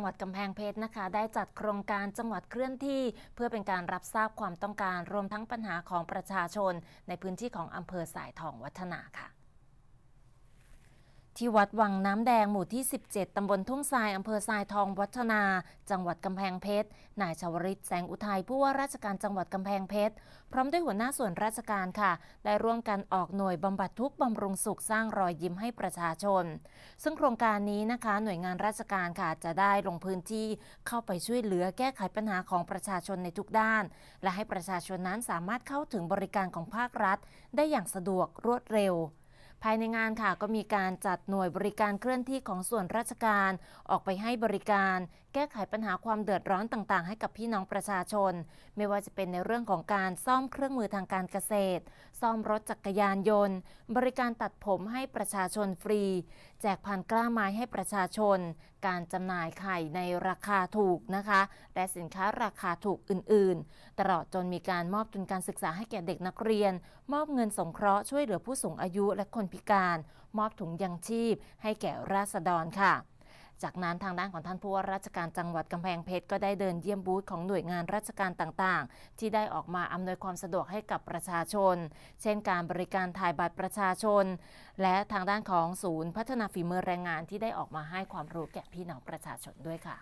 จังหวัดกำแพงเพชรนะคะ ได้จัดโครงการจังหวัดเคลื่อนที่ เพื่อเป็นการรับทราบความต้องการ รวมทั้งปัญหาของประชาชน ในพื้นที่ของอำเภอสายทองวัฒนาค่ะที่วัดวังน้ำแดงหมู่ที่ 17ตำบลทุ่งทรายอำเภอทรายทอง วัฒนา จังหวัดกำแพงเพชร นายชาวริต แสงอุทัยผู้ว่าราชการจังหวัดกำแพงเพชร พร้อมด้วยหัวหน้าส่วนราชการค่ะ ได้ร่วมกันออกหน่วยบำบัดทุกบำรุงสุขสร้างรอยยิ้มให้ประชาชน ซึ่งโครงการนี้นะคะ หน่วยงานราชการค่ะจะได้ลงพื้นที่ เข้าไปช่วยเหลือแก้ไขปัญหาของประชาชนในทุกด้าน และให้ประชาชนนั้นสามารถเข้าถึงบริการของภาครัฐ ได้อย่างสะดวกรวดเร็วภายในงานค่ะก็มีการจัดหน่วยบริการเคลื่อนที่ของส่วนราชการออกไปให้บริการแก้ไขปัญหาความเดือดร้อนต่าง ๆให้กับพี่น้องประชาชน ไม่ว่าจะเป็นในเรื่องของการซ่อมเครื่องมือทางการเกษตร ซ่อมรถจักรยานยนต์ บริการตัดผมให้ประชาชนฟรีแจกพันกล้าไม้ให้ประชาชน การจำหน่ายไข่ในราคาถูกนะคะ และสินค้าราคาถูกอื่นๆ ตลอดจนมีการมอบทุนการศึกษาให้แก่เด็กนักเรียน มอบเงินสงเคราะห์ช่วยเหลือผู้สูงอายุและคนพิการมอบถุงยังชีพให้แก่ราษฎรค่ะ จากนั้นทางด้านของท่านผู้ว่าราชการจังหวัดกำแพงเพชรก็ได้เดินเยี่ยมบูธของหน่วยงานราชการต่างๆ ที่ได้ออกมาอำนวยความสะดวกให้กับประชาชน เช่นการบริการถ่ายบัตรประชาชน และทางด้านของศูนย์พัฒนาฝีมือแรงงานที่ได้ออกมาให้ความรู้แก่พี่น้องประชาชนด้วยค่ะ